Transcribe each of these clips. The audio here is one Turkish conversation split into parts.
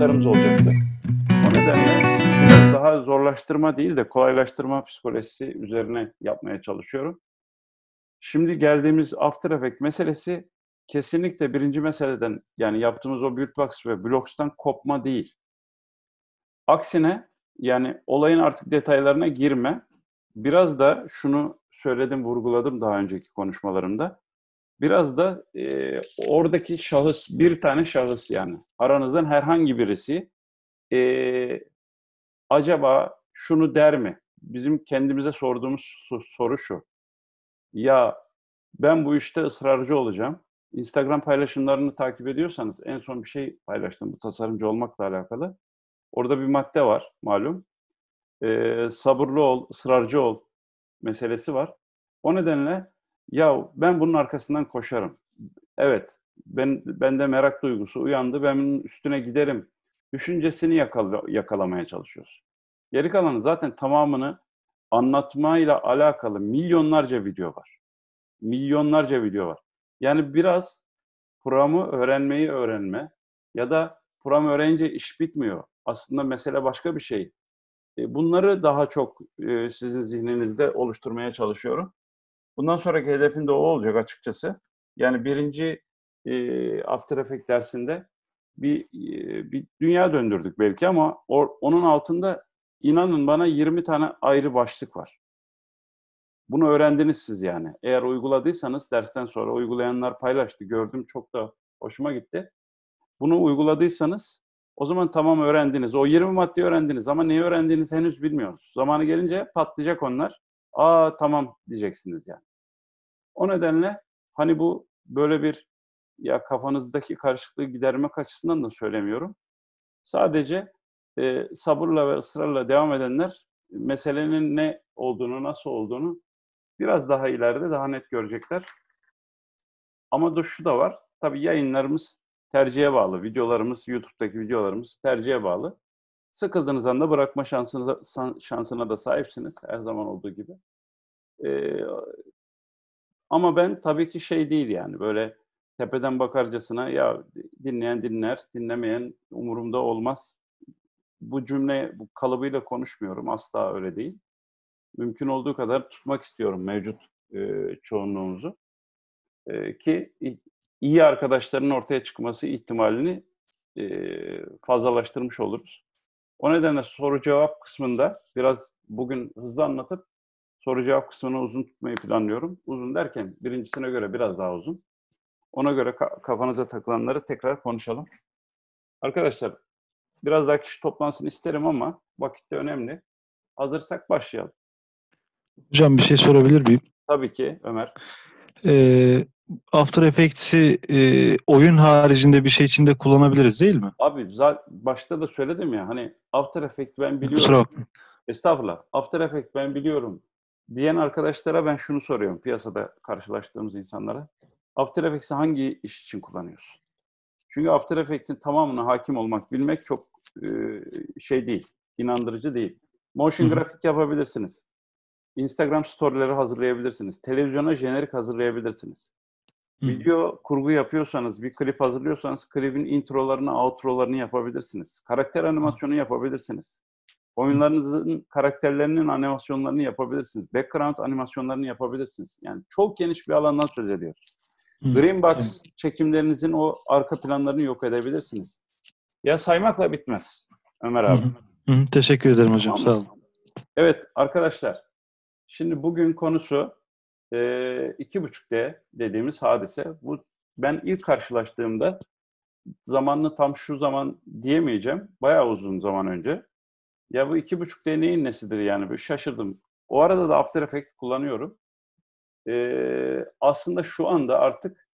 sonuçlarımız olacaktı. O nedenle biraz daha zorlaştırma değil de kolaylaştırma psikolojisi üzerine yapmaya çalışıyorum. Şimdi geldiğimiz After Effects meselesi kesinlikle birinci meseleden yani yaptığımız o Buildbox ve Blocks'tan kopma değil. Aksine yani olayın artık detaylarına girme. Biraz da şunu söyledim, vurguladım daha önceki konuşmalarımda. Biraz da e, oradaki şahıs, bir tane şahıs yani aranızdan herhangi birisi e, acaba şunu der mi? Bizim kendimize sorduğumuz soru şu. Ya ben bu işte ısrarcı olacağım. Instagram paylaşımlarını takip ediyorsanız en son bir şey paylaştım bu tasarımcı olmakla alakalı. Orada bir madde var malum. Ee, sabırlı ol, ısrarcı ol meselesi var. O nedenle ya ben bunun arkasından koşarım. Evet, ben bende merak duygusu uyandı. Ben bunun üstüne giderim. Düşüncesini yakala, yakalamaya çalışıyoruz. Geri kalanı zaten tamamını anlatmayla alakalı milyonlarca video var. Milyonlarca video var. Yani biraz programı öğrenmeyi öğrenme ya da program öğrenince iş bitmiyor. Aslında mesele başka bir şey. E, bunları daha çok e, sizin zihninizde oluşturmaya çalışıyorum. Bundan sonraki hedefim de o olacak açıkçası. Yani birinci e, After Effects dersinde bir, e, bir dünya döndürdük belki ama or, onun altında inanın bana 20 tane ayrı başlık var. Bunu öğrendiniz siz yani. Eğer uyguladıysanız dersten sonra uygulayanlar paylaştı gördüm çok da hoşuma gitti. Bunu uyguladıysanız o zaman tamam öğrendiniz. O 20 maddeyi öğrendiniz ama neyi öğrendiğinizi henüz bilmiyoruz. Zamanı gelince patlayacak onlar. Aa tamam diyeceksiniz yani. O nedenle hani bu böyle bir ya kafanızdaki karışıklığı gidermek açısından da söylemiyorum. Sadece e, sabırla ve ısrarla devam edenler meselenin ne olduğunu, nasıl olduğunu biraz daha ileride daha net görecekler. Ama da şu da var. Tabii yayınlarımız tercihe bağlı. Videolarımız, YouTube'daki videolarımız tercihe bağlı. Sıkıldığınız anda bırakma şansına, şansına da sahipsiniz her zaman olduğu gibi. Ee, ama ben tabii ki şey değil yani böyle tepeden bakarcasına ya dinleyen dinler, dinlemeyen umurumda olmaz. Bu cümle bu kalıbıyla konuşmuyorum asla öyle değil. Mümkün olduğu kadar tutmak istiyorum mevcut e, çoğunluğumuzu. E, ki iyi arkadaşların ortaya çıkması ihtimalini e, fazlalaştırmış oluruz. O nedenle soru cevap kısmında biraz bugün hızlı anlatıp Soru cevap kısmını uzun tutmayı planlıyorum. Uzun derken birincisine göre biraz daha uzun. Ona göre kafanıza takılanları tekrar konuşalım. Arkadaşlar biraz daha kişi toplansın isterim ama vakit de önemli. Hazırsak başlayalım. Hocam bir şey sorabilir miyim? Tabii ki Ömer. Ee, After Effects'i e, oyun haricinde bir şey içinde kullanabiliriz değil mi? Abi başta da söyledim ya hani After Effects ben biliyorum. Kusura bakma. Estağfurullah. After Effects ben biliyorum diyen arkadaşlara ben şunu soruyorum piyasada karşılaştığımız insanlara. After Effects'i hangi iş için kullanıyorsun? Çünkü After Effects'in tamamına hakim olmak, bilmek çok e, şey değil, inandırıcı değil. Motion grafik yapabilirsiniz. Instagram storyleri hazırlayabilirsiniz. Televizyona jenerik hazırlayabilirsiniz. Hı. Video kurgu yapıyorsanız, bir klip hazırlıyorsanız klibin introlarını, outrolarını yapabilirsiniz. Karakter animasyonu yapabilirsiniz. Oyunlarınızın karakterlerinin animasyonlarını yapabilirsiniz. Background animasyonlarını yapabilirsiniz. Yani çok geniş bir alandan söz ediyoruz. Green çekimlerinizin o arka planlarını yok edebilirsiniz. Ya saymakla bitmez Ömer abi. Hı hı. Teşekkür ederim hocam. Tamam. Sağ olun. Evet arkadaşlar. Şimdi bugün konusu e, iki buçuk D dediğimiz hadise. Bu ben ilk karşılaştığımda zamanını tam şu zaman diyemeyeceğim. Bayağı uzun zaman önce. Ya bu iki buçuk deneyin nesidir yani? Böyle şaşırdım. O arada da After Effects kullanıyorum. Ee, aslında şu anda artık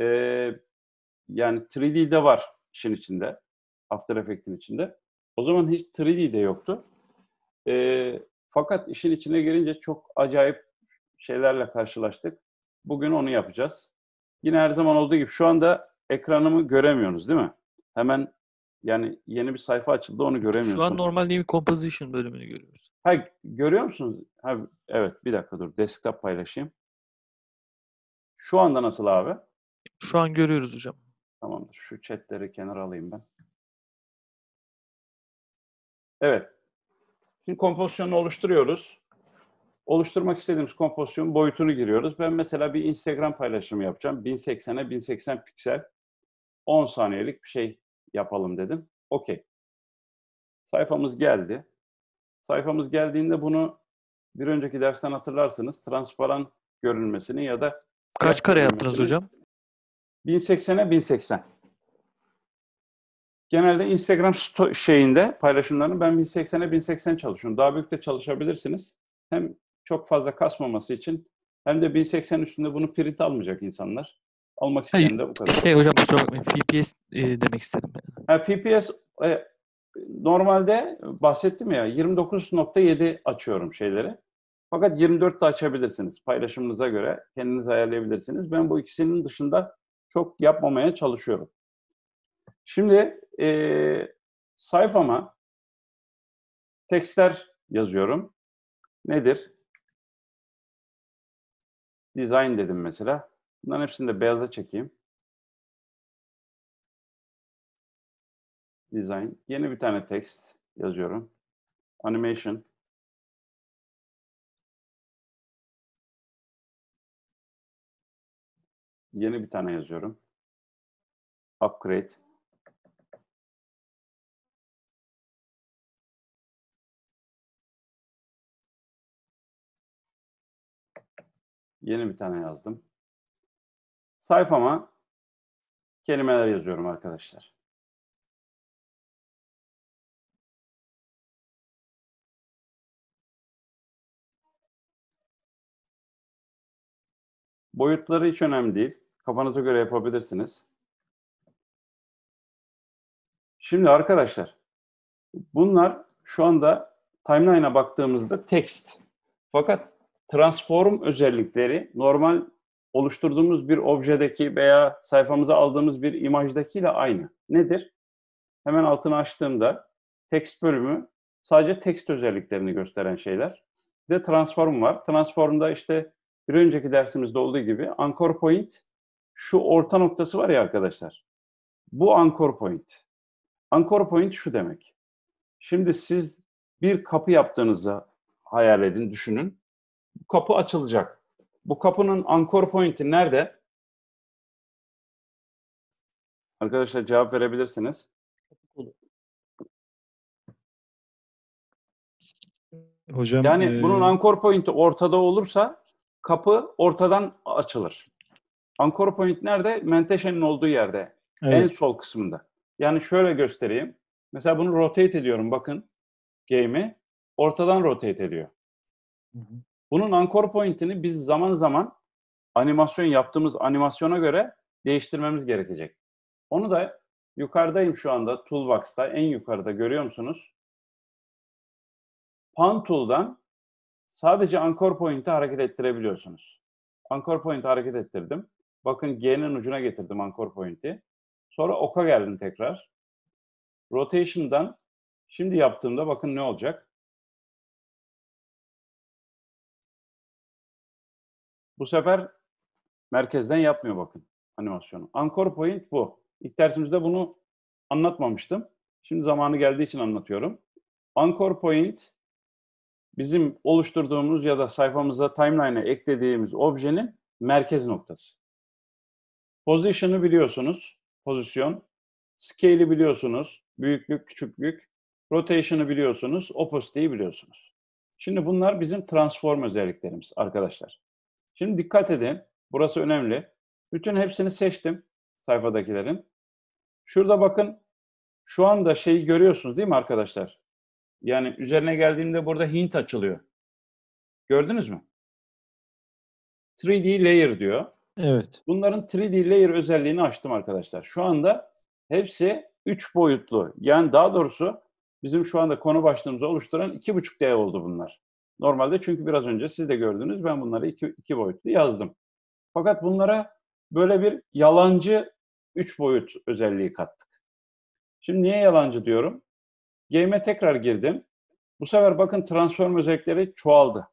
e, yani 3D'de var işin içinde. After Effects'in içinde. O zaman hiç 3D'de yoktu. Ee, fakat işin içine girince çok acayip şeylerle karşılaştık. Bugün onu yapacağız. Yine her zaman olduğu gibi şu anda ekranımı göremiyorsunuz değil mi? Hemen yani yeni bir sayfa açıldı onu göremiyorsunuz. Şu an normal bir composition bölümünü görüyoruz. Ha görüyor musunuz? Ha, evet bir dakika dur desktop paylaşayım. Şu anda nasıl abi? Şu an görüyoruz hocam. Tamamdır. Şu chatleri kenara alayım ben. Evet. Şimdi kompozisyonu oluşturuyoruz. Oluşturmak istediğimiz kompozisyonun boyutunu giriyoruz. Ben mesela bir Instagram paylaşımı yapacağım. 1080'e 1080 piksel 10 saniyelik bir şey yapalım dedim. Okey. Sayfamız geldi. Sayfamız geldiğinde bunu bir önceki dersten hatırlarsınız. Transparan görünmesini ya da Kaç kare yaptınız hocam? 1080'e 1080. Genelde Instagram şeyinde paylaşımlarını ben 1080'e 1080 çalışıyorum. Daha büyük de çalışabilirsiniz. Hem çok fazla kasmaması için hem de 1080 üstünde bunu print almayacak insanlar. Almak isteyen de bu kadar. Şey hocam kusura bakmayın. FPS e, demek istedim. Ha, FPS e, normalde bahsettim ya 29.7 açıyorum şeyleri. Fakat 24 de açabilirsiniz. Paylaşımınıza göre kendiniz ayarlayabilirsiniz. Ben bu ikisinin dışında çok yapmamaya çalışıyorum. Şimdi e, sayfama tekstler yazıyorum. Nedir? Design dedim mesela. Bunların hepsini de beyaza çekeyim. Design. Yeni bir tane text yazıyorum. Animation. Yeni bir tane yazıyorum. Upgrade. Yeni bir tane yazdım sayfama kelimeler yazıyorum arkadaşlar. Boyutları hiç önemli değil. Kafanıza göre yapabilirsiniz. Şimdi arkadaşlar bunlar şu anda timeline'a baktığımızda text. Fakat transform özellikleri normal oluşturduğumuz bir objedeki veya sayfamıza aldığımız bir imajdakiyle aynı. Nedir? Hemen altını açtığımda text bölümü sadece text özelliklerini gösteren şeyler. Bir de transform var. Transform'da işte bir önceki dersimizde olduğu gibi anchor point şu orta noktası var ya arkadaşlar. Bu anchor point. Anchor point şu demek. Şimdi siz bir kapı yaptığınızı hayal edin, düşünün. Kapı açılacak. Bu kapının anchor point'i nerede? Arkadaşlar cevap verebilirsiniz. Hocam, yani e... bunun anchor point'i ortada olursa kapı ortadan açılır. Anchor point nerede? Menteşenin olduğu yerde. Evet. En sol kısmında. Yani şöyle göstereyim. Mesela bunu rotate ediyorum bakın. Game'i. Ortadan rotate ediyor. Hı hı. Bunun anchor point'ini biz zaman zaman animasyon yaptığımız animasyona göre değiştirmemiz gerekecek. Onu da yukarıdayım şu anda Toolbox'ta en yukarıda görüyor musunuz? Pan Tool'dan sadece anchor point'i hareket ettirebiliyorsunuz. Anchor point'i hareket ettirdim. Bakın G'nin ucuna getirdim anchor point'i. Sonra oka geldim tekrar. Rotation'dan şimdi yaptığımda bakın ne olacak? Bu sefer merkezden yapmıyor bakın animasyonu. Anchor point bu. İlk dersimizde bunu anlatmamıştım. Şimdi zamanı geldiği için anlatıyorum. Anchor point bizim oluşturduğumuz ya da sayfamıza timeline'e eklediğimiz objenin merkez noktası. Position'ı biliyorsunuz, pozisyon. Scale'i biliyorsunuz, büyüklük, küçüklük. Rotation'ı biliyorsunuz, opacity'yi biliyorsunuz. Şimdi bunlar bizim transform özelliklerimiz arkadaşlar. Şimdi dikkat edin. Burası önemli. Bütün hepsini seçtim sayfadakilerin. Şurada bakın şu anda şeyi görüyorsunuz değil mi arkadaşlar? Yani üzerine geldiğimde burada hint açılıyor. Gördünüz mü? 3D layer diyor. Evet. Bunların 3D layer özelliğini açtım arkadaşlar. Şu anda hepsi 3 boyutlu. Yani daha doğrusu bizim şu anda konu başlığımızı oluşturan 2,5D oldu bunlar. Normalde çünkü biraz önce siz de gördünüz ben bunları iki, iki boyutlu yazdım. Fakat bunlara böyle bir yalancı üç boyut özelliği kattık. Şimdi niye yalancı diyorum? Game'e tekrar girdim. Bu sefer bakın transform özellikleri çoğaldı.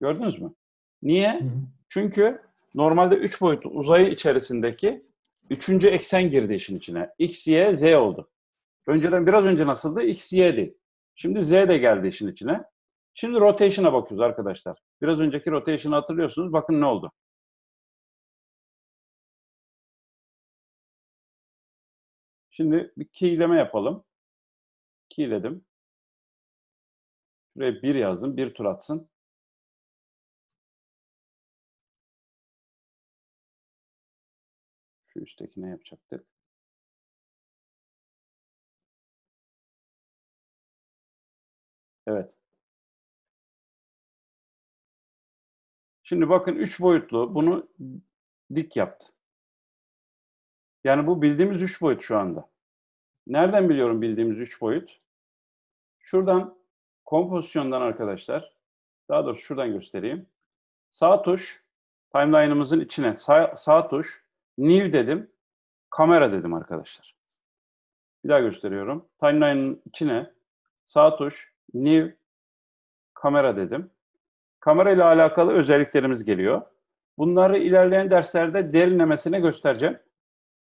Gördünüz mü? Niye? Çünkü normalde üç boyutlu uzayı içerisindeki üçüncü eksen girdi işin içine. X, Y, Z oldu. Önceden biraz önce nasıldı? X, Y'di. Şimdi Z de geldi işin içine. Şimdi rotation'a bakıyoruz arkadaşlar. Biraz önceki rotation'ı hatırlıyorsunuz. Bakın ne oldu. Şimdi bir keyleme yapalım. Keyledim. Şuraya bir yazdım. Bir tur atsın. Şu üstteki ne yapacaktık? Evet. Şimdi bakın üç boyutlu bunu dik yaptı. Yani bu bildiğimiz üç boyut şu anda. Nereden biliyorum bildiğimiz üç boyut? Şuradan kompozisyondan arkadaşlar, daha doğrusu şuradan göstereyim. Sağ tuş, timeline'ımızın içine sağ, sağ tuş, new dedim, kamera dedim arkadaşlar. Bir daha gösteriyorum. Timeline'ın içine sağ tuş, new, kamera dedim kamera ile alakalı özelliklerimiz geliyor. Bunları ilerleyen derslerde derinlemesine göstereceğim.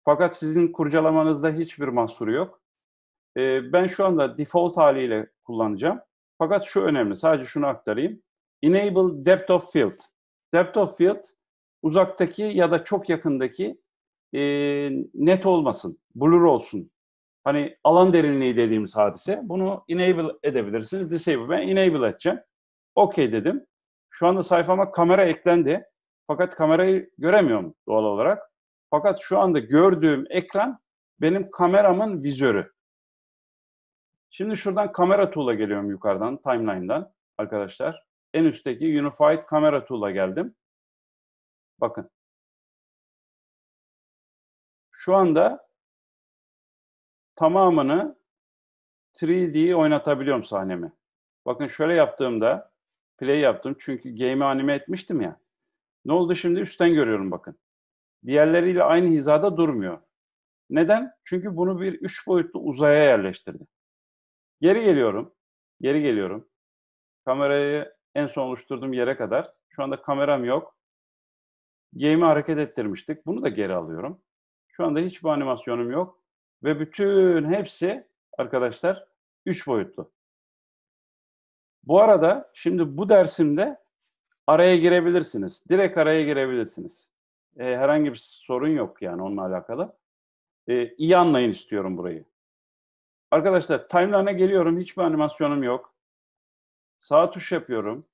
Fakat sizin kurcalamanızda hiçbir mahsuru yok. Ee, ben şu anda default haliyle kullanacağım. Fakat şu önemli, sadece şunu aktarayım. Enable Depth of Field. Depth of Field uzaktaki ya da çok yakındaki e, net olmasın, blur olsun. Hani alan derinliği dediğimiz hadise. Bunu enable edebilirsiniz. Disable ben enable edeceğim. OK dedim. Şu anda sayfama kamera eklendi. Fakat kamerayı göremiyorum doğal olarak. Fakat şu anda gördüğüm ekran benim kameramın vizörü. Şimdi şuradan kamera tool'a geliyorum yukarıdan, timeline'dan arkadaşlar. En üstteki Unified Camera Tool'a geldim. Bakın. Şu anda tamamını 3D oynatabiliyorum sahnemi. Bakın şöyle yaptığımda play yaptım. Çünkü game'i anime etmiştim ya. Ne oldu şimdi? Üstten görüyorum bakın. Diğerleriyle aynı hizada durmuyor. Neden? Çünkü bunu bir üç boyutlu uzaya yerleştirdi. Geri geliyorum. Geri geliyorum. Kamerayı en son oluşturduğum yere kadar. Şu anda kameram yok. Game'i hareket ettirmiştik. Bunu da geri alıyorum. Şu anda hiçbir animasyonum yok. Ve bütün hepsi arkadaşlar 3 boyutlu. Bu arada şimdi bu dersimde araya girebilirsiniz. Direkt araya girebilirsiniz. E, herhangi bir sorun yok yani onunla alakalı. E, iyi anlayın istiyorum burayı. Arkadaşlar timeline'a geliyorum. Hiçbir animasyonum yok. Sağ tuş yapıyorum.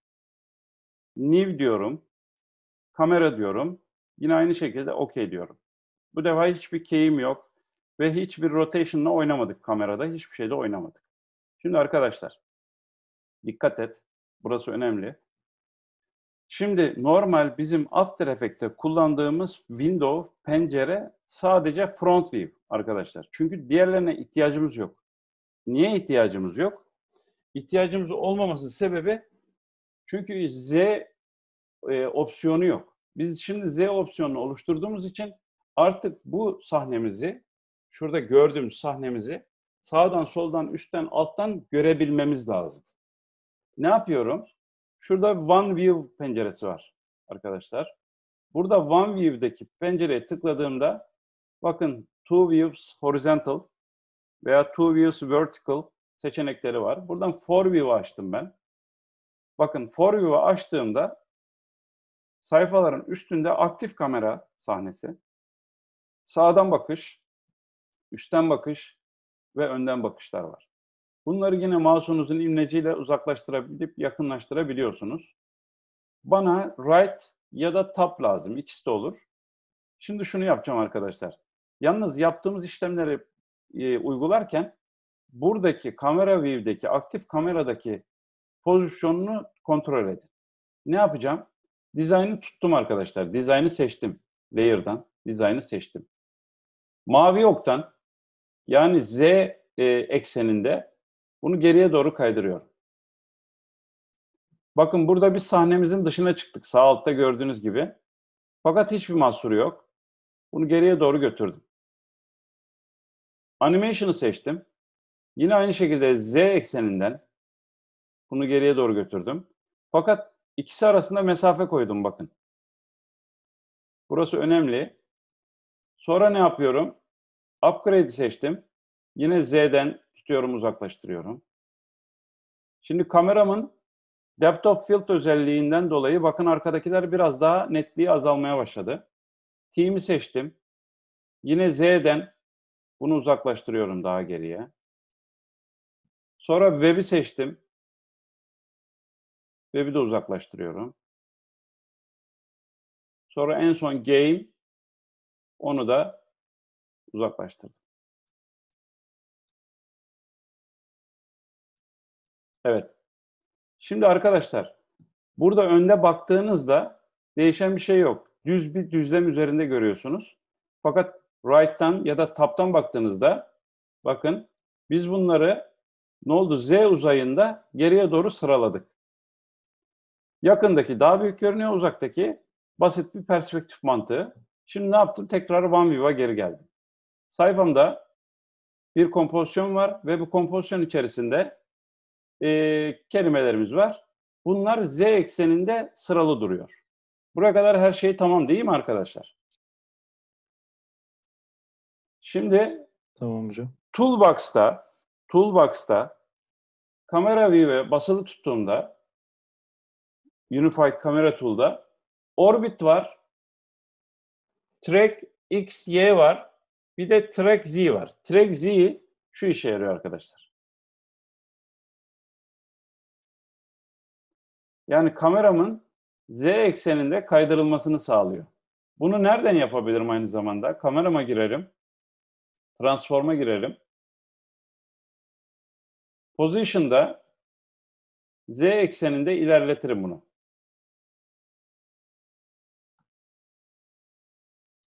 New diyorum. Kamera diyorum. Yine aynı şekilde OK diyorum. Bu defa hiçbir keyim yok. Ve hiçbir rotation'la oynamadık kamerada. Hiçbir şeyde oynamadık. Şimdi arkadaşlar Dikkat et. Burası önemli. Şimdi normal bizim After Effects'te kullandığımız window, pencere sadece front view arkadaşlar. Çünkü diğerlerine ihtiyacımız yok. Niye ihtiyacımız yok? İhtiyacımız olmaması sebebi çünkü Z e, opsiyonu yok. Biz şimdi Z opsiyonunu oluşturduğumuz için artık bu sahnemizi, şurada gördüğümüz sahnemizi sağdan, soldan, üstten, alttan görebilmemiz lazım ne yapıyorum? Şurada One View penceresi var arkadaşlar. Burada One View'deki pencereye tıkladığımda bakın Two Views Horizontal veya Two Views Vertical seçenekleri var. Buradan Four View açtım ben. Bakın Four View'u açtığımda sayfaların üstünde aktif kamera sahnesi, sağdan bakış, üstten bakış ve önden bakışlar var. Bunları yine mouse'unuzun imleciyle uzaklaştırabilip yakınlaştırabiliyorsunuz. Bana right ya da tap lazım. İkisi de olur. Şimdi şunu yapacağım arkadaşlar. Yalnız yaptığımız işlemleri e, uygularken buradaki kamera view'deki aktif kameradaki pozisyonunu kontrol edin. Ne yapacağım? Dizaynı tuttum arkadaşlar. Dizaynı seçtim. Layer'dan dizaynı seçtim. Mavi oktan yani Z e, ekseninde bunu geriye doğru kaydırıyorum. Bakın burada biz sahnemizin dışına çıktık. Sağ altta gördüğünüz gibi. Fakat hiçbir mahsuru yok. Bunu geriye doğru götürdüm. Animation'ı seçtim. Yine aynı şekilde Z ekseninden bunu geriye doğru götürdüm. Fakat ikisi arasında mesafe koydum bakın. Burası önemli. Sonra ne yapıyorum? Upgrade'i seçtim. Yine Z'den tutuyorum, uzaklaştırıyorum. Şimdi kameramın depth of field özelliğinden dolayı bakın arkadakiler biraz daha netliği azalmaya başladı. T'imi seçtim. Yine Z'den bunu uzaklaştırıyorum daha geriye. Sonra web'i seçtim. Web'i de uzaklaştırıyorum. Sonra en son game onu da uzaklaştırdım. Evet. Şimdi arkadaşlar burada önde baktığınızda değişen bir şey yok. Düz bir düzlem üzerinde görüyorsunuz. Fakat right'tan ya da top'tan baktığınızda bakın biz bunları ne oldu? Z uzayında geriye doğru sıraladık. Yakındaki daha büyük görünüyor, uzaktaki basit bir perspektif mantığı. Şimdi ne yaptım? Tekrar One View'a geri geldim. Sayfamda bir kompozisyon var ve bu kompozisyon içerisinde e, kelimelerimiz var. Bunlar z ekseninde sıralı duruyor. Buraya kadar her şey tamam değil mi arkadaşlar? Şimdi tamam hocam. Toolbox'ta Toolbox'ta kamera view'e basılı tuttuğumda Unified Camera Tool'da Orbit var, Track X, Y var, bir de Track Z var. Track Z şu işe yarıyor arkadaşlar. Yani kameramın z ekseninde kaydırılmasını sağlıyor. Bunu nereden yapabilirim aynı zamanda? Kamerama girerim. Transform'a girerim. Position'da z ekseninde ilerletirim bunu.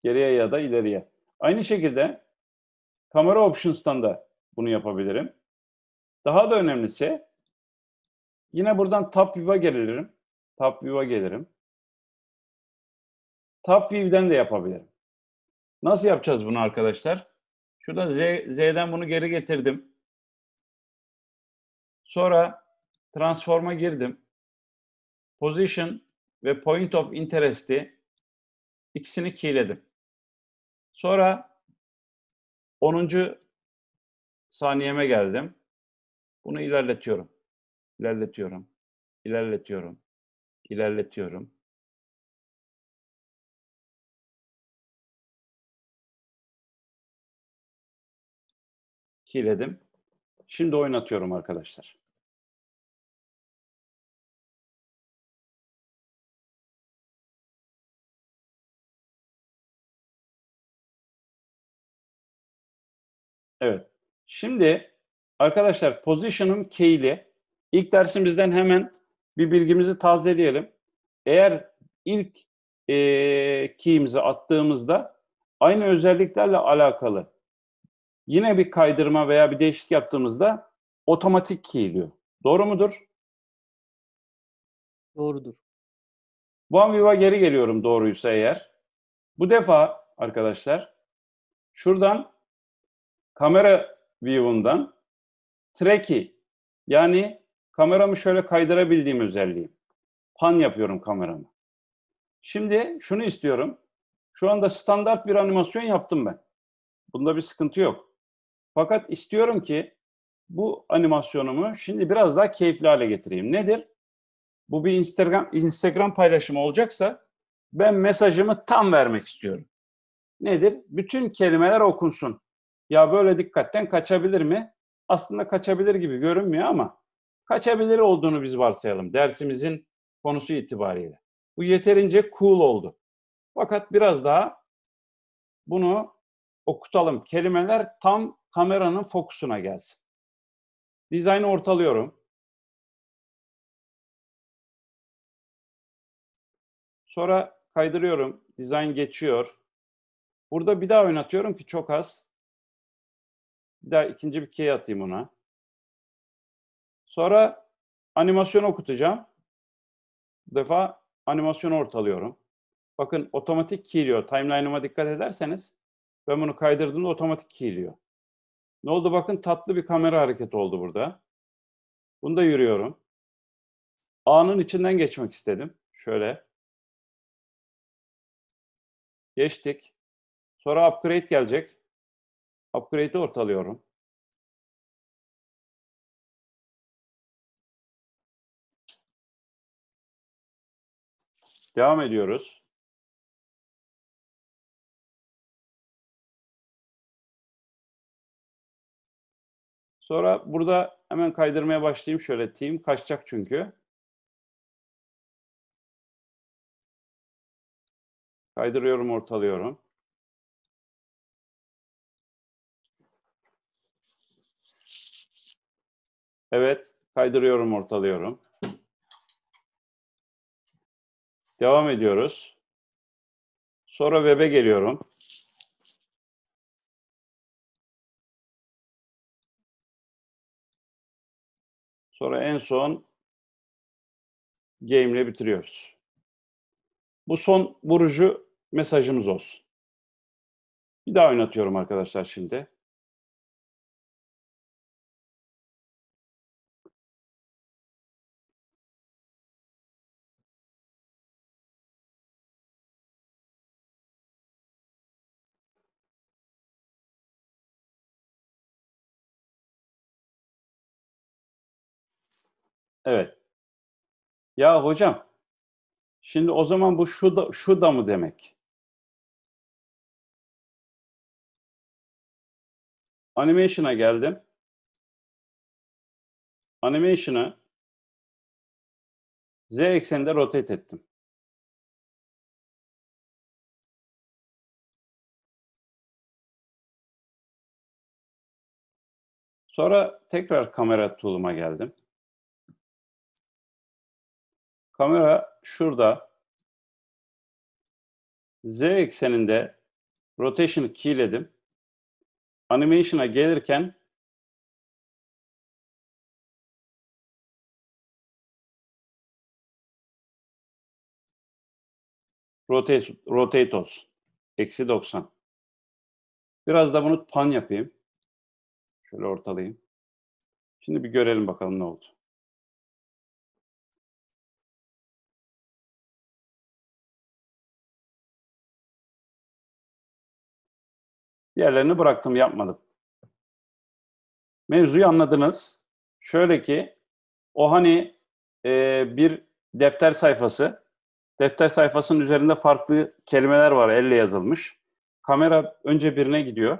Geriye ya da ileriye. Aynı şekilde kamera options'tan da bunu yapabilirim. Daha da önemlisi Yine buradan Top View'a gelirim. Top View'a gelirim. Top View'den de yapabilirim. Nasıl yapacağız bunu arkadaşlar? Şurada Z, Z'den bunu geri getirdim. Sonra transform'a girdim. Position ve point of interest'i ikisini keyledim. Sonra 10. saniyeme geldim. Bunu ilerletiyorum. İlerletiyorum. ilerletiyorum, ilerletiyorum. Kiledim. Şimdi oynatıyorum arkadaşlar. Evet. Şimdi arkadaşlar position'ım keyli. İlk dersimizden hemen bir bilgimizi tazeleyelim. Eğer ilk e, key'imizi attığımızda aynı özelliklerle alakalı yine bir kaydırma veya bir değişiklik yaptığımızda otomatik key diyor. Doğru mudur? Doğrudur. One View'a geri geliyorum doğruysa eğer. Bu defa arkadaşlar şuradan kamera view'undan track'i yani kameramı şöyle kaydırabildiğim özelliği. Pan yapıyorum kameramı. Şimdi şunu istiyorum. Şu anda standart bir animasyon yaptım ben. Bunda bir sıkıntı yok. Fakat istiyorum ki bu animasyonumu şimdi biraz daha keyifli hale getireyim. Nedir? Bu bir Instagram Instagram paylaşımı olacaksa ben mesajımı tam vermek istiyorum. Nedir? Bütün kelimeler okunsun. Ya böyle dikkatten kaçabilir mi? Aslında kaçabilir gibi görünmüyor ama kaçabilir olduğunu biz varsayalım dersimizin konusu itibariyle. Bu yeterince cool oldu. Fakat biraz daha bunu okutalım. Kelimeler tam kameranın fokusuna gelsin. Dizaynı ortalıyorum. Sonra kaydırıyorum. Dizayn geçiyor. Burada bir daha oynatıyorum ki çok az. Bir daha ikinci bir key atayım ona. Sonra animasyon okutacağım. Bu defa animasyon ortalıyorum. Bakın otomatik keyliyor. Timeline'ıma dikkat ederseniz ben bunu kaydırdığımda otomatik keyliyor. Ne oldu bakın tatlı bir kamera hareketi oldu burada. Bunda yürüyorum. A'nın içinden geçmek istedim. Şöyle. Geçtik. Sonra upgrade gelecek. Upgrade'i ortalıyorum. Devam ediyoruz. Sonra burada hemen kaydırmaya başlayayım. Şöyle team kaçacak çünkü. Kaydırıyorum, ortalıyorum. Evet, kaydırıyorum, ortalıyorum. Devam ediyoruz. Sonra web'e geliyorum. Sonra en son game ile bitiriyoruz. Bu son vurucu mesajımız olsun. Bir daha oynatıyorum arkadaşlar şimdi. Evet. Ya hocam, şimdi o zaman bu şu da, şu da mı demek? Animation'a geldim. Animation'ı Z ekseninde rotate ettim. Sonra tekrar kamera tool'uma geldim. Kamera şurada Z ekseninde rotation keyledim. Animation'a gelirken rotate, rotate olsun. Eksi 90. Biraz da bunu pan yapayım. Şöyle ortalayayım. Şimdi bir görelim bakalım ne oldu. Diğerlerini bıraktım, yapmadım. Mevzuyu anladınız. Şöyle ki, o hani e, bir defter sayfası, defter sayfasının üzerinde farklı kelimeler var, elle yazılmış. Kamera önce birine gidiyor,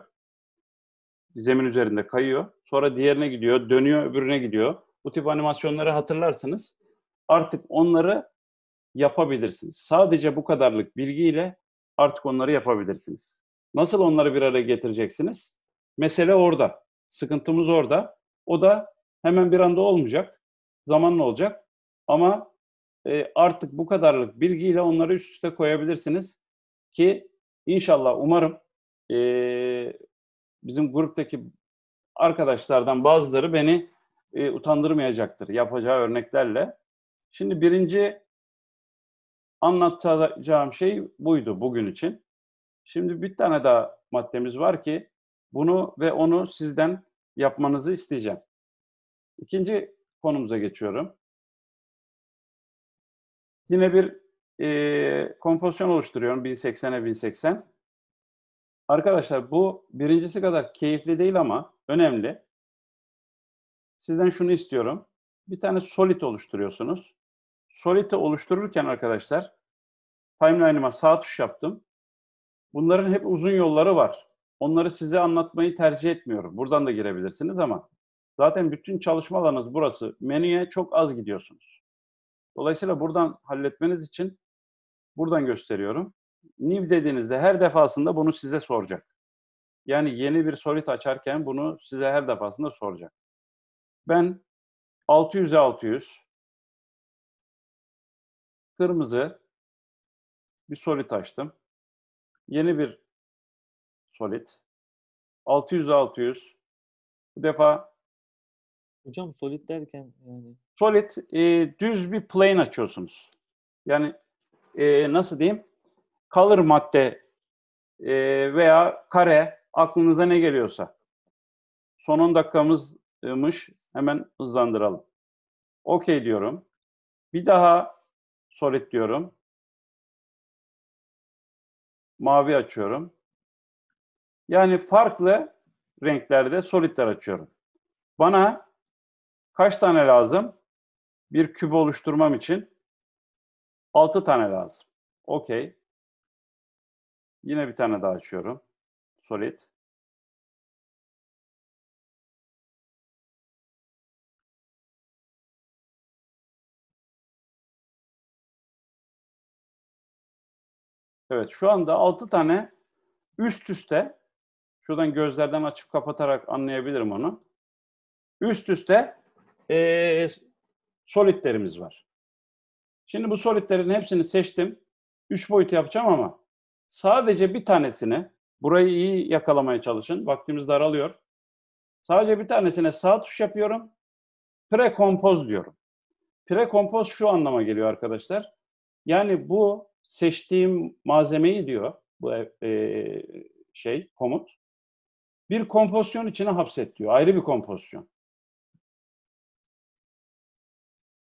zemin üzerinde kayıyor. Sonra diğerine gidiyor, dönüyor, öbürüne gidiyor. Bu tip animasyonları hatırlarsınız. Artık onları yapabilirsiniz. Sadece bu kadarlık bilgiyle artık onları yapabilirsiniz. Nasıl onları bir araya getireceksiniz? Mesele orada. Sıkıntımız orada. O da hemen bir anda olmayacak. Zamanla olacak. Ama e, artık bu kadarlık bilgiyle onları üst üste koyabilirsiniz ki inşallah umarım e, bizim gruptaki arkadaşlardan bazıları beni e, utandırmayacaktır yapacağı örneklerle. Şimdi birinci anlatacağım şey buydu bugün için. Şimdi bir tane daha maddemiz var ki bunu ve onu sizden yapmanızı isteyeceğim. İkinci konumuza geçiyorum. Yine bir e, kompozisyon oluşturuyorum 1080'e 1080. Arkadaşlar bu birincisi kadar keyifli değil ama önemli. Sizden şunu istiyorum. Bir tane solid oluşturuyorsunuz. Solid'i oluştururken arkadaşlar timeline'ıma sağ tuş yaptım. Bunların hep uzun yolları var. Onları size anlatmayı tercih etmiyorum. Buradan da girebilirsiniz ama zaten bütün çalışma alanınız burası. Menüye çok az gidiyorsunuz. Dolayısıyla buradan halletmeniz için buradan gösteriyorum. New dediğinizde her defasında bunu size soracak. Yani yeni bir solit açarken bunu size her defasında soracak. Ben 600'e 600 kırmızı bir solit açtım. Yeni bir solid. 600-600. Bu defa Hocam solid derken yani solid e, düz bir plane açıyorsunuz. Yani e, nasıl diyeyim? Kalır madde e, veya kare aklınıza ne geliyorsa. Son 10 dakikamızmış. Hemen hızlandıralım. Okey diyorum. Bir daha solid diyorum mavi açıyorum. Yani farklı renklerde solitler açıyorum. Bana kaç tane lazım? Bir küp oluşturmam için 6 tane lazım. Okey. Yine bir tane daha açıyorum. Solid. Evet şu anda 6 tane üst üste şuradan gözlerden açıp kapatarak anlayabilirim onu. Üst üste ee, solidlerimiz var. Şimdi bu solidlerin hepsini seçtim. 3 boyut yapacağım ama sadece bir tanesini burayı iyi yakalamaya çalışın. Vaktimiz daralıyor. Sadece bir tanesine sağ tuş yapıyorum. Pre-compose diyorum. Pre-compose şu anlama geliyor arkadaşlar. Yani bu seçtiğim malzemeyi diyor bu e, e, şey komut. Bir kompozisyon içine hapset diyor. Ayrı bir kompozisyon.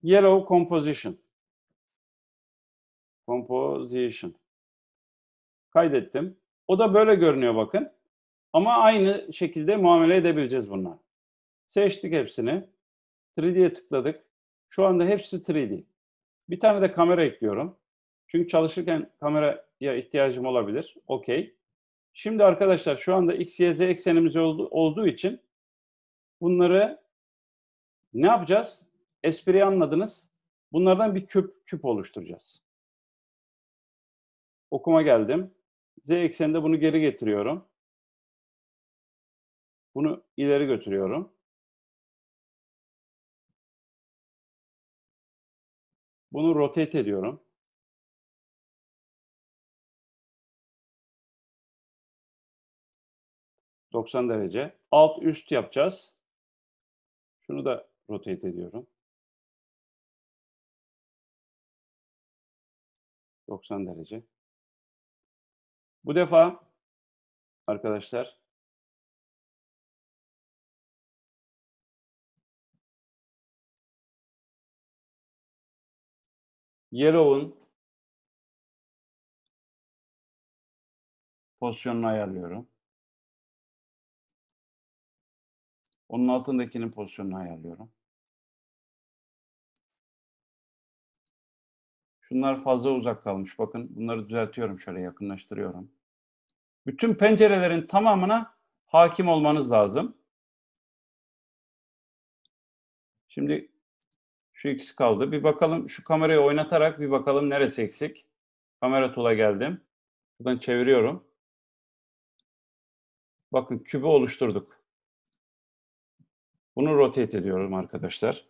Yellow composition. Composition. Kaydettim. O da böyle görünüyor bakın. Ama aynı şekilde muamele edebileceğiz bunlar. Seçtik hepsini. 3D'ye tıkladık. Şu anda hepsi 3D. Bir tane de kamera ekliyorum. Çünkü çalışırken kameraya ihtiyacım olabilir. Okey. Şimdi arkadaşlar şu anda x, y, z eksenimiz oldu, olduğu için bunları ne yapacağız? Espriyi anladınız. Bunlardan bir küp, küp oluşturacağız. Okuma geldim. Z ekseninde bunu geri getiriyorum. Bunu ileri götürüyorum. Bunu rotate ediyorum. 90 derece. Alt üst yapacağız. Şunu da rotate ediyorum. 90 derece. Bu defa arkadaşlar Yellow'un pozisyonunu ayarlıyorum. Onun altındakinin pozisyonunu ayarlıyorum. Şunlar fazla uzak kalmış. Bakın bunları düzeltiyorum şöyle yakınlaştırıyorum. Bütün pencerelerin tamamına hakim olmanız lazım. Şimdi şu ikisi kaldı. Bir bakalım şu kamerayı oynatarak bir bakalım neresi eksik. Kamera tool'a geldim. Buradan çeviriyorum. Bakın kübü oluşturduk. Bunu rotate ediyorum arkadaşlar.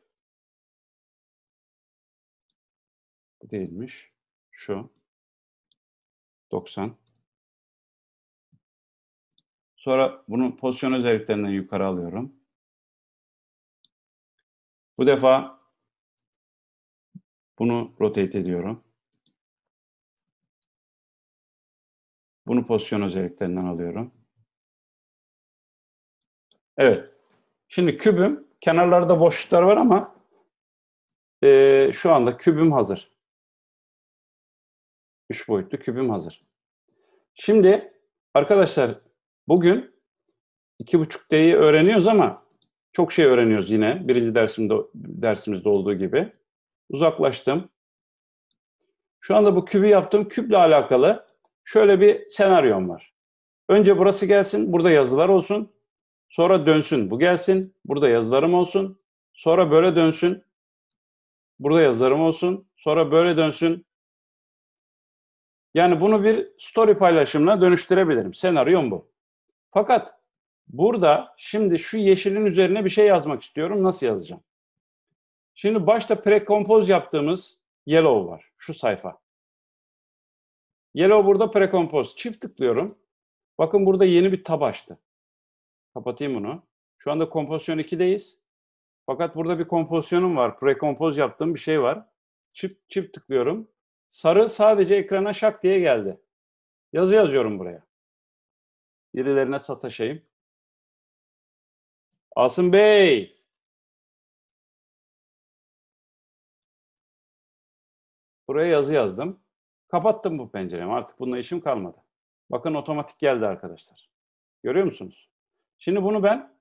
Bu değilmiş. Şu. 90. Sonra bunu pozisyon özelliklerinden yukarı alıyorum. Bu defa bunu rotate ediyorum. Bunu pozisyon özelliklerinden alıyorum. Evet. Şimdi kübüm, kenarlarda boşluklar var ama e, şu anda kübüm hazır. Üç boyutlu kübüm hazır. Şimdi arkadaşlar bugün 2.5D'yi öğreniyoruz ama çok şey öğreniyoruz yine birinci dersimde, dersimizde olduğu gibi. Uzaklaştım. Şu anda bu kübü yaptım. Küple alakalı şöyle bir senaryom var. Önce burası gelsin, burada yazılar olsun. Sonra dönsün bu gelsin. Burada yazılarım olsun. Sonra böyle dönsün. Burada yazılarım olsun. Sonra böyle dönsün. Yani bunu bir story paylaşımına dönüştürebilirim. Senaryom bu. Fakat burada şimdi şu yeşilin üzerine bir şey yazmak istiyorum. Nasıl yazacağım? Şimdi başta pre-compose yaptığımız yellow var. Şu sayfa. Yellow burada pre-compose. Çift tıklıyorum. Bakın burada yeni bir tab açtı. Kapatayım bunu. Şu anda kompozisyon 2'deyiz. Fakat burada bir kompozisyonum var. Prekompoz yaptığım bir şey var. Çift, çift tıklıyorum. Sarı sadece ekrana şak diye geldi. Yazı yazıyorum buraya. Birilerine sataşayım. Asım Bey. Buraya yazı yazdım. Kapattım bu penceremi. Artık bununla işim kalmadı. Bakın otomatik geldi arkadaşlar. Görüyor musunuz? Şimdi bunu ben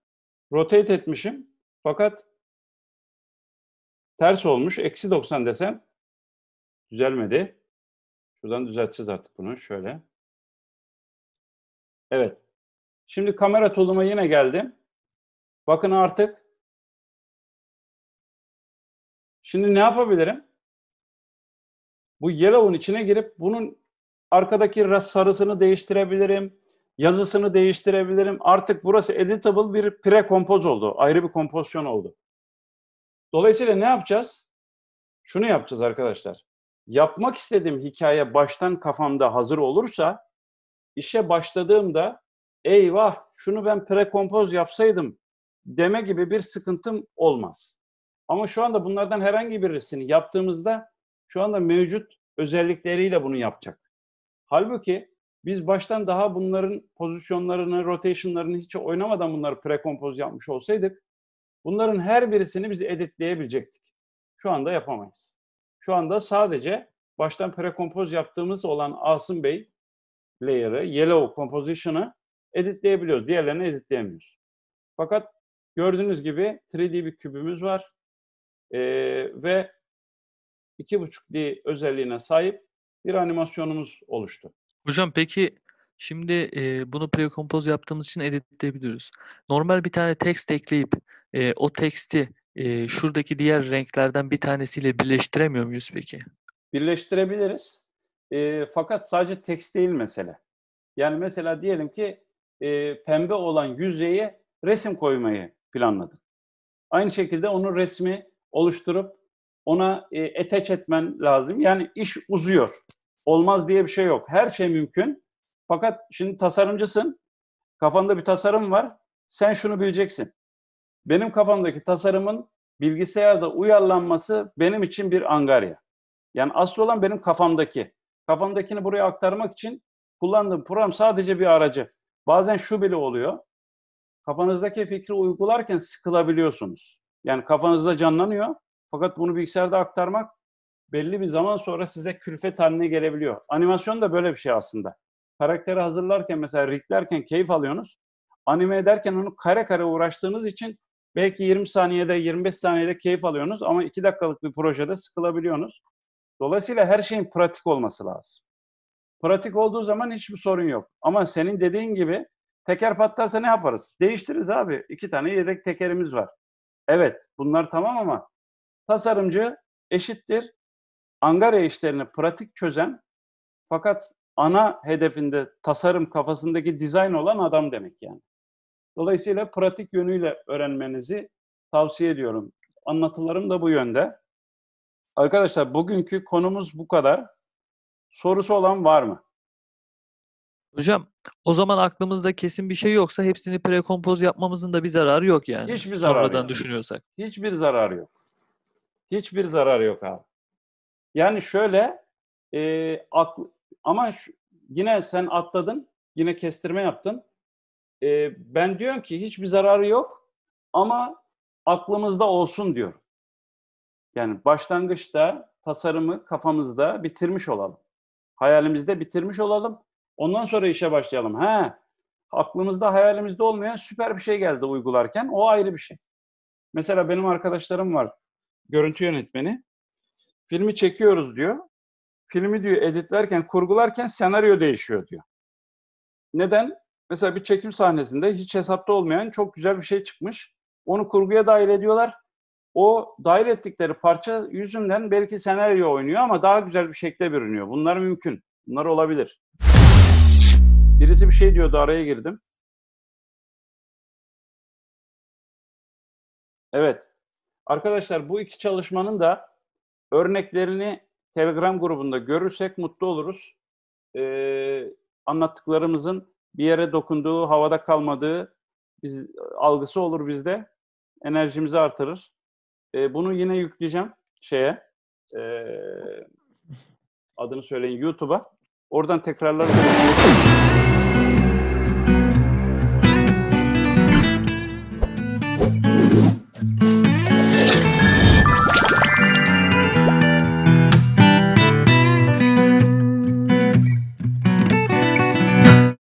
rotate etmişim. Fakat ters olmuş. Eksi 90 desem düzelmedi. Şuradan düzelteceğiz artık bunu. Şöyle. Evet. Şimdi kamera tool'uma yine geldim. Bakın artık. Şimdi ne yapabilirim? Bu yellow'un içine girip bunun arkadaki sarısını değiştirebilirim. Yazısını değiştirebilirim. Artık burası editable bir pre-compose oldu. Ayrı bir kompozisyon oldu. Dolayısıyla ne yapacağız? Şunu yapacağız arkadaşlar. Yapmak istediğim hikaye baştan kafamda hazır olursa işe başladığımda eyvah şunu ben pre-compose yapsaydım deme gibi bir sıkıntım olmaz. Ama şu anda bunlardan herhangi birisini yaptığımızda şu anda mevcut özellikleriyle bunu yapacak. Halbuki biz baştan daha bunların pozisyonlarını, rotationlarını hiç oynamadan bunları prekompoz yapmış olsaydık bunların her birisini biz editleyebilecektik. Şu anda yapamayız. Şu anda sadece baştan prekompoz yaptığımız olan Asım Bey layer'ı, yellow composition'ı editleyebiliyoruz. Diğerlerini editleyemiyoruz. Fakat gördüğünüz gibi 3D bir kübümüz var. Ee, ve 2.5D özelliğine sahip bir animasyonumuz oluştu. Hocam peki şimdi, eee, bunu pre-compose yaptığımız için editleyebiliyoruz. Normal bir tane text ekleyip, eee, o text'i, eee, şuradaki diğer renklerden bir tanesiyle birleştiremiyor muyuz peki? Birleştirebiliriz. Eee, fakat sadece text değil mesele. Yani mesela diyelim ki, eee, pembe olan yüzeye resim koymayı planladın. Aynı şekilde onun resmi oluşturup ona, eee, attach etmen lazım. Yani iş uzuyor olmaz diye bir şey yok. Her şey mümkün. Fakat şimdi tasarımcısın. Kafanda bir tasarım var. Sen şunu bileceksin. Benim kafamdaki tasarımın bilgisayarda uyarlanması benim için bir angarya. Yani asıl olan benim kafamdaki. Kafamdakini buraya aktarmak için kullandığım program sadece bir aracı. Bazen şu bile oluyor. Kafanızdaki fikri uygularken sıkılabiliyorsunuz. Yani kafanızda canlanıyor. Fakat bunu bilgisayarda aktarmak belli bir zaman sonra size külfet haline gelebiliyor. Animasyon da böyle bir şey aslında. Karakteri hazırlarken mesela riklerken keyif alıyorsunuz. Anime ederken onu kare kare uğraştığınız için belki 20 saniyede 25 saniyede keyif alıyorsunuz ama 2 dakikalık bir projede sıkılabiliyorsunuz. Dolayısıyla her şeyin pratik olması lazım. Pratik olduğu zaman hiçbir sorun yok. Ama senin dediğin gibi teker patlarsa ne yaparız? Değiştiririz abi. İki tane yedek tekerimiz var. Evet bunlar tamam ama tasarımcı eşittir Angara işlerini pratik çözen fakat ana hedefinde tasarım kafasındaki dizayn olan adam demek yani. Dolayısıyla pratik yönüyle öğrenmenizi tavsiye ediyorum. Anlatılarım da bu yönde. Arkadaşlar bugünkü konumuz bu kadar. Sorusu olan var mı? Hocam o zaman aklımızda kesin bir şey yoksa hepsini prekompoz yapmamızın da bir zararı yok yani. Hiçbir zararı yok. düşünüyorsak. Hiçbir zararı yok. Hiçbir zararı yok abi. Yani şöyle e, akl, ama şu, yine sen atladın, yine kestirme yaptın. E, ben diyorum ki hiçbir zararı yok ama aklımızda olsun diyor. Yani başlangıçta tasarımı kafamızda bitirmiş olalım. Hayalimizde bitirmiş olalım. Ondan sonra işe başlayalım. Ha, aklımızda hayalimizde olmayan süper bir şey geldi uygularken. O ayrı bir şey. Mesela benim arkadaşlarım var. Görüntü yönetmeni. Filmi çekiyoruz diyor. Filmi diyor editlerken, kurgularken senaryo değişiyor diyor. Neden? Mesela bir çekim sahnesinde hiç hesapta olmayan çok güzel bir şey çıkmış. Onu kurguya dahil ediyorlar. O dahil ettikleri parça yüzünden belki senaryo oynuyor ama daha güzel bir şekilde bürünüyor. Bunlar mümkün. Bunlar olabilir. Birisi bir şey diyordu araya girdim. Evet. Arkadaşlar bu iki çalışmanın da Örneklerini Telegram grubunda görürsek mutlu oluruz. Ee, anlattıklarımızın bir yere dokunduğu, havada kalmadığı biz, algısı olur bizde. Enerjimizi artırır. Ee, bunu yine yükleyeceğim şeye. E, adını söyleyin YouTube'a. Oradan tekrarlar.